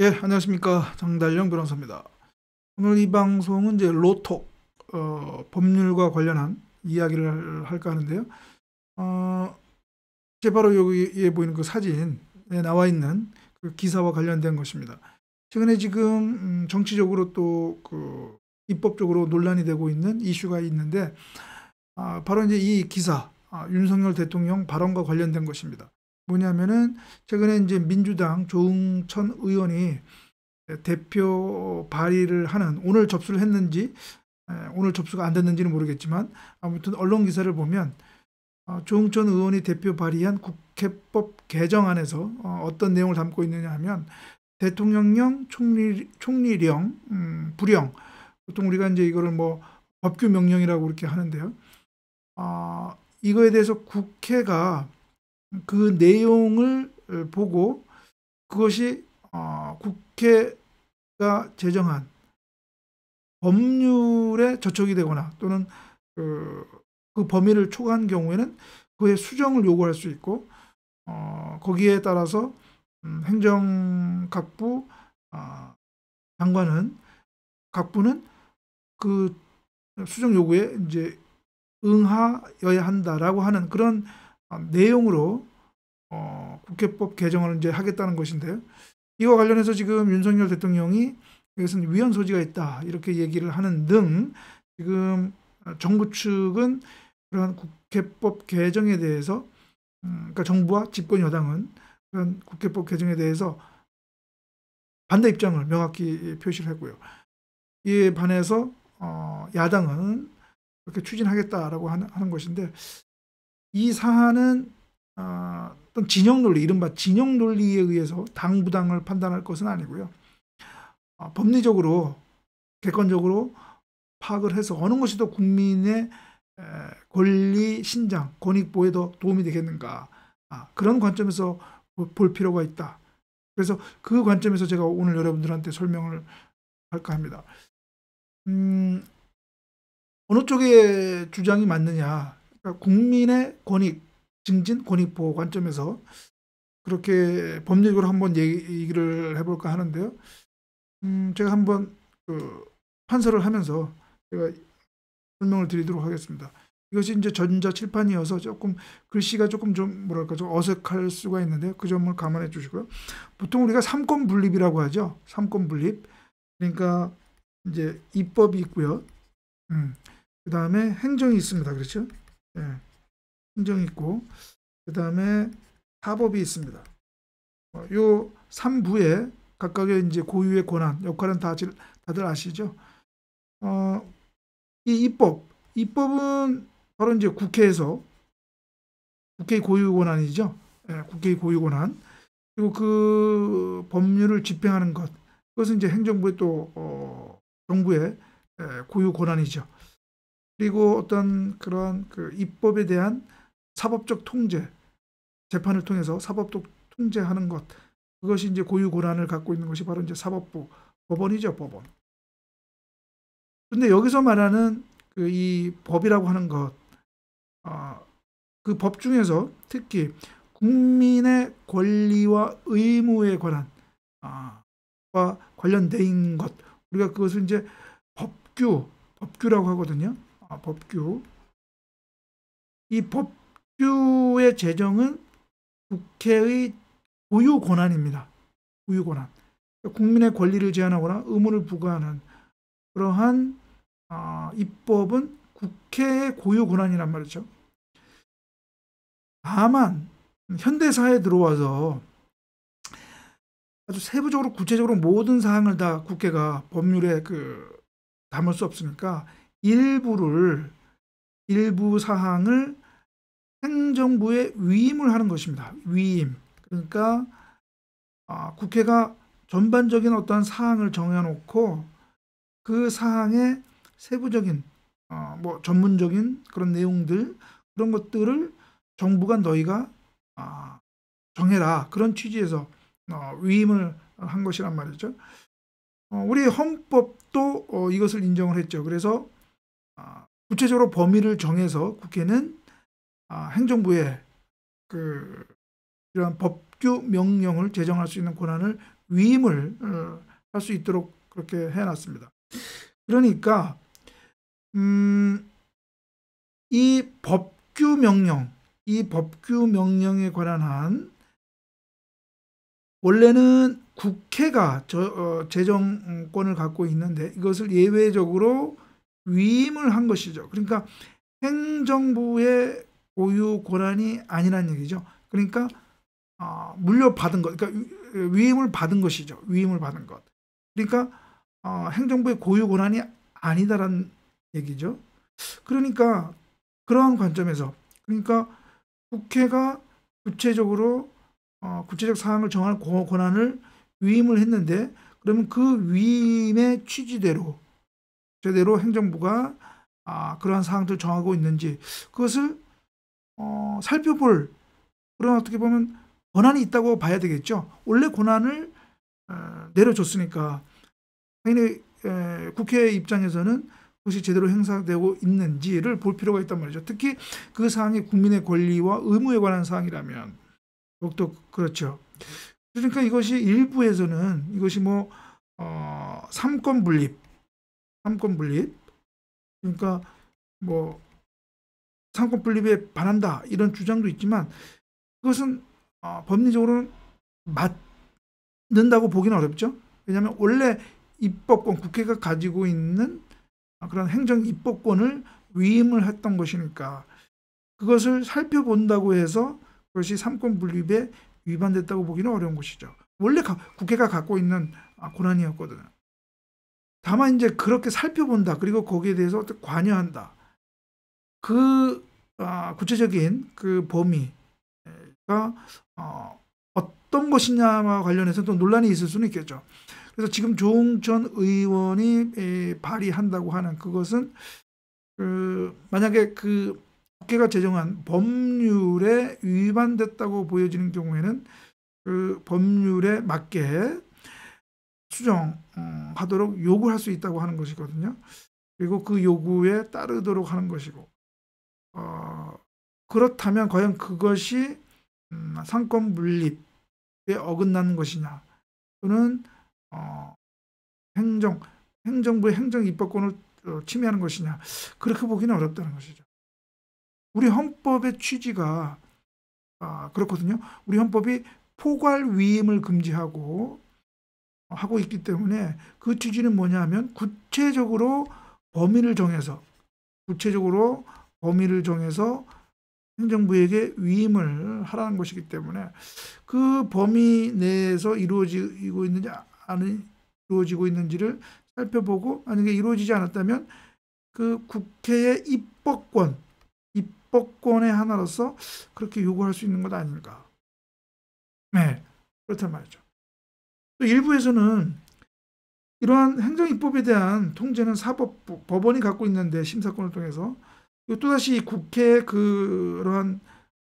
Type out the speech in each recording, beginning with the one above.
예, 안녕하십니까. 장달령 변호사입니다. 오늘 이 방송은 이제 로톡, 어, 법률과 관련한 이야기를 할까 하는데요. 어, 제 바로 여기에 보이는 그 사진에 나와 있는 그 기사와 관련된 것입니다. 최근에 지금 음, 정치적으로 또 그 입법적으로 논란이 되고 있는 이슈가 있는데, 아, 바로 이제 이 기사, 아, 윤석열 대통령 발언과 관련된 것입니다. 뭐냐면은 최근에 이제 민주당 조응천 의원이 대표 발의를 하는 오늘 접수를 했는지 오늘 접수가 안 됐는지는 모르겠지만 아무튼 언론 기사를 보면 어, 조응천 의원이 대표 발의한 국회법 개정안에서 어, 어떤 내용을 담고 있느냐 하면 대통령령, 총리, 총리령, 음, 불령 보통 우리가 이제 이거를 뭐 법규 명령이라고 이렇게 하는데요. 어, 이거에 대해서 국회가 그 내용을 어, 보고 그것이 어, 국회가 제정한 법률에 저촉이 되거나 또는 그, 그 범위를 초과한 경우에는 그의 수정을 요구할 수 있고 어, 거기에 따라서 음, 행정각부 어, 장관은 각부는 그 수정 요구에 이제 응하여야 한다라고 하는 그런 아, 내용으로 어, 국회법 개정을 이제 하겠다는 것인데 이와 관련해서 지금 윤석열 대통령이 이것은 위헌 소지가 있다 이렇게 얘기를 하는 등 지금 정부 측은 그러 국회법 개정에 대해서 음, 그러니까 정부와 집권 여당은 그런 국회법 개정에 대해서 반대 입장을 명확히 표시를 했고요. 이에 반해서 어, 야당은 이렇게 추진하겠다라고 하는, 하는 것인데 이 사안은 아, 어, 떤 진영 논리, 이른바 진영 논리에 의해서 당부당을 판단할 것은 아니고요. 어, 법리적으로 객관적으로 파악을 해서 어느 것이 더 국민의 에, 권리 신장, 권익 보호에 더 도움이 되겠는가 아, 그런 관점에서 볼 필요가 있다. 그래서 그 관점에서 제가 오늘 여러분들한테 설명을 할까 합니다. 음, 어느 쪽의 주장이 맞느냐 그러니까 국민의 권익 증진 권익 보호 관점에서 그렇게 법률적으로 한번 얘기를 해볼까 하는데요. 음, 제가 한번 그 판서를 하면서 제가 설명을 드리도록 하겠습니다. 이것이 이제 전자 칠판이어서 조금 글씨가 조금 좀 뭐랄까 좀 어색할 수가 있는데 그 점을 감안해 주시고요. 보통 우리가 삼권 분립이라고 하죠. 삼권 분립. 그러니까 이제 입법이 있고요. 음. 그다음에 행정이 있습니다. 그렇죠? 예, 흥정이 있고 그 다음에 사법이 있습니다. 어, 요 3부에 각각의 이제 고유의 권한, 역할은 다들, 다들 아시죠? 어, 이 입법, 입법은 바로 이제 국회에서 국회 고유 권한이죠. 예, 국회 고유 권한. 그리고 그 법률을 집행하는 것. 그것은 이제 행정부의 또 어, 정부의 예, 고유 권한이죠. 그리고 어떤 그런 그 입법에 대한 사법적 통제, 재판을 통해서 사법적 통제하는 것, 그것이 이제 고유 권한을 갖고 있는 것이 바로 이제 사법부, 법원이죠, 법원. 근데 여기서 말하는 그이 법이라고 하는 것, 어, 아, 그법 중에서 특히 국민의 권리와 의무에 관한, 아, 어, 관련된 것, 우리가 그것을 이제 법규, 법규라고 하거든요. 아, 법규 이 법규의 제정은 국회의 고유 권한입니다. 고유 권한. 국민의 권리를 제한하거나 의무를 부과하는 그러한 어, 입법은 국회의 고유 권한이란 말이죠. 다만 현대사에 들어와서 아주 세부적으로 구체적으로 모든 사항을 다 국회가 법률에 그 담을 수 없으니까 일부를 일부 사항을 행정부에 위임을 하는 것입니다. 위임. 그러니까 아, 국회가 전반적인 어떤 사항을 정해놓고 그 사항의 세부적인 어, 뭐 전문적인 그런 내용들 그런 것들을 정부가 너희가 아, 정해라 그런 취지에서 어, 위임을 한 것이란 말이죠. 어, 우리 헌법도 어, 이것을 인정을 했죠. 그래서 아, 구체적으로 범위를 정해서 국회는 아, 행정부에 그이러 법규 명령을 제정할 수 있는 권한을 위임을 어, 할수 있도록 그렇게 해놨습니다. 그러니까 음, 이 법규 명령, 이 법규 명령에 관한 원래는 국회가 저, 어, 재정권을 갖고 있는데 이것을 예외적으로 위임을 한 것이죠. 그러니까 행정부의 고유 권한이 아니라는 얘기죠. 그러니까 어, 물려받은 것, 그러니까 위임을 받은 것이죠. 위임을 받은 것. 그러니까 어, 행정부의 고유 권한이 아니다라는 얘기죠. 그러니까 그러한 관점에서 그러니까 국회가 구체적으로 어, 구체적 사항을 정할 권한을 위임을 했는데 그러면 그 위임의 취지대로 제대로 행정부가 아, 그러한 사항들 을 정하고 있는지 그것을 어, 살펴볼 그런 어떻게 보면 권한이 있다고 봐야 되겠죠. 원래 권한을 어, 내려줬으니까 당연히 에, 국회 입장에서는 그것이 제대로 행사되고 있는지를 볼 필요가 있단 말이죠. 특히 그 사항이 국민의 권리와 의무에 관한 사항이라면 더욱더 그렇죠. 그러니까 이것이 일부에서는 이것이 뭐 어, 삼권 분립 삼권 분립 그러니까 뭐 상권 분립에 반한다 이런 주장도 있지만 그것은 어, 법리적으로는 맞는다고 보기는 어렵죠. 왜냐하면 원래 입법권 국회가 가지고 있는 어, 그런 행정 입법권을 위임을 했던 것이니까 그것을 살펴본다고 해서 그것이 삼권 분립에 위반됐다고 보기는 어려운 것이죠. 원래 가, 국회가 갖고 있는 어, 권한이었거든요 다만 이제 그렇게 살펴본다. 그리고 거기에 대해서 관여한다. 그 아, 구체적인 그 범위가 어, 어떤 것이냐와 관련해서 또 논란이 있을 수는 있겠죠. 그래서 지금 조홍천 의원이 에, 발의한다고 하는 그것은 그 만약에 그 국회가 제정한 법률에 위반됐다고 보여지는 경우에는 그 법률에 맞게 수정하도록 어, 요구할 수 있다고 하는 것이거든요. 그리고 그 요구에 따르도록 하는 것이고 어, 그렇다면 과연 그것이 음, 상권 물립에 어긋나는 것이냐 또는 어, 행정 행정부의 행정 입법권을 어, 침해하는 것이냐 그렇게 보기는 어렵다는 것이죠. 우리 헌법의 취지가 아, 그렇거든요. 우리 헌법이 포괄 위임을 금지하고 하고 있기 때문에 그 취지는 뭐냐 하면 구체적으로 범위를 정해서 구체적으로 범위를 정해서 행정부에게 위임을 하라는 것이기 때문에 그 범위 내에서 이루어지고 있는지 안 이루어지고 있는지를 살펴보고 만약에 이루어지지 않았다면 그 국회의 입법권 입법권의 하나로서 그렇게 요구할 수 있는 것 아닌가. 네. 그렇단 말이죠. 또 일부에서는 이러한 행정입법에 대한 통제는 사법 법원이 갖고 있는데 심사권을 통해서 또다시 국회에 그러한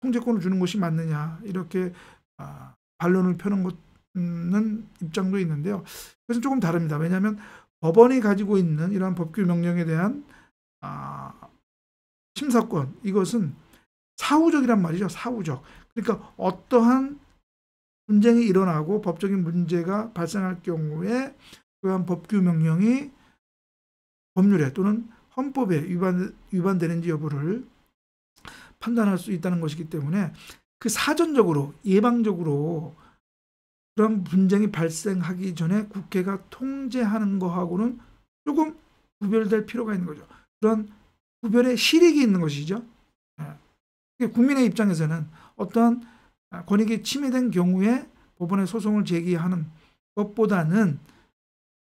통제권을 주는 것이 맞느냐 이렇게 아, 반론을 펴는 것은 입장도 있는데요. 그것은 조금 다릅니다. 왜냐하면 법원이 가지고 있는 이러한 법규 명령에 대한 아, 심사권 이것은 사후적이란 말이죠. 사후적. 그러니까 어떠한 분쟁이 일어나고 법적인 문제가 발생할 경우에 그한 러 법규명령이 법률에 또는 헌법에 위반, 위반되는지 여부를 판단할 수 있다는 것이기 때문에 그 사전적으로 예방적으로 그런 분쟁이 발생하기 전에 국회가 통제하는 거하고는 조금 구별될 필요가 있는 거죠. 그런 구별의 실익이 있는 것이죠. 예. 국민의 입장에서는 어떠한 아, 권익이 침해된 경우에 법원에 소송을 제기하는 것보다는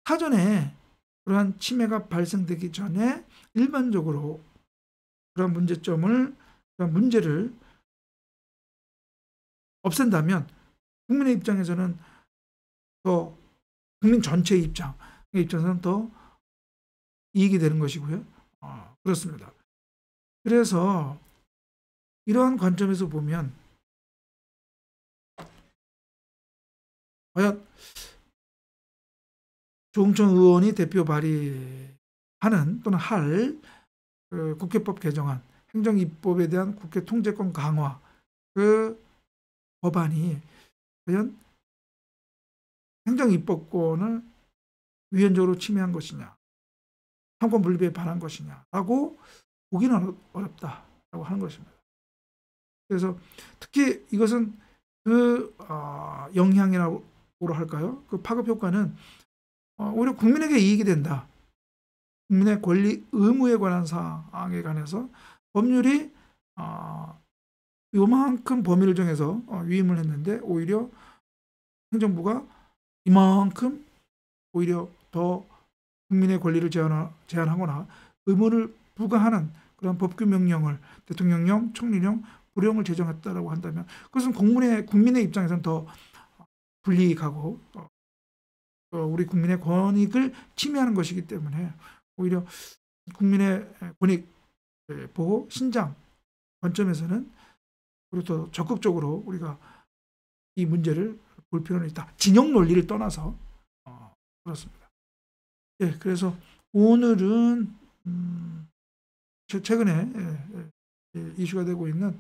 사전에 그러한 침해가 발생되기 전에 일반적으로 그런 문제점을 그런 문제를 없앤다면 국민의 입장에서는 더 국민 전체의 입장 입장에서는 더 이익이 되는 것이고요. 아, 그렇습니다. 그래서 이러한 관점에서 보면 과연 조홍천 의원이 대표 발의하는 또는 할 그 국회법 개정안 행정 입법에 대한 국회 통제권 강화 그 법안이 과연 행정 입법권을 위헌적으로 침해한 것이냐 상권 분립에 반한 것이냐라고 보기는 어렵다라고 하는 것입니다. 그래서 특히 이것은 그 어, 영향이라고 으로 할까요? 그 파급 효과는 어, 오히려 국민에게 이익이 된다. 국민의 권리 의무에 관한 사항에 관해서 법률이 어, 만큼 범위를 정해서 어, 위임을 했는데 오히려 행정부가 이만큼 오히려 더 국민의 권리를 제한하거나 의무를 부과하는 그런 법규 명령을 대통령령, 총리령, 구령을 제정했다고 한다면 그것은 국민의 국민의 입장에서는 더 불이익하고 어, 우리 국민의 권익을 침해하는 것이기 때문에 오히려 국민의 권익 예, 보호 신장 관점에서는 우리 또 적극적으로 우리가 이 문제를 볼 필요는 있다. 진영 논리를 떠나서 어, 그렇습니다. 예, 그래서 오늘은 음, 최근에 예, 예, 예, 이슈가 되고 있는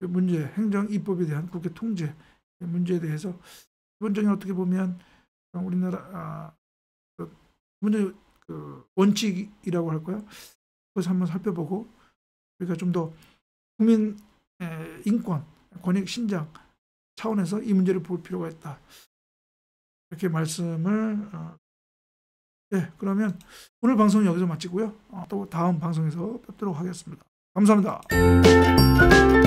그 문제 행정 입법에 대한 국회 통제 문제에 대해서 기본적인 어떻게 보면 우리나라 아, 그, 기본적인 그 원칙이라고 할까요? 그것을 한번 살펴보고 우리가 좀 더 국민 인권, 권익 신장 차원에서 이 문제를 볼 필요가 있다. 이렇게 말씀을 어, 네, 그러면 오늘 방송 여기서 마치고요. 어, 또 다음 방송에서 뵙도록 하겠습니다. 감사합니다.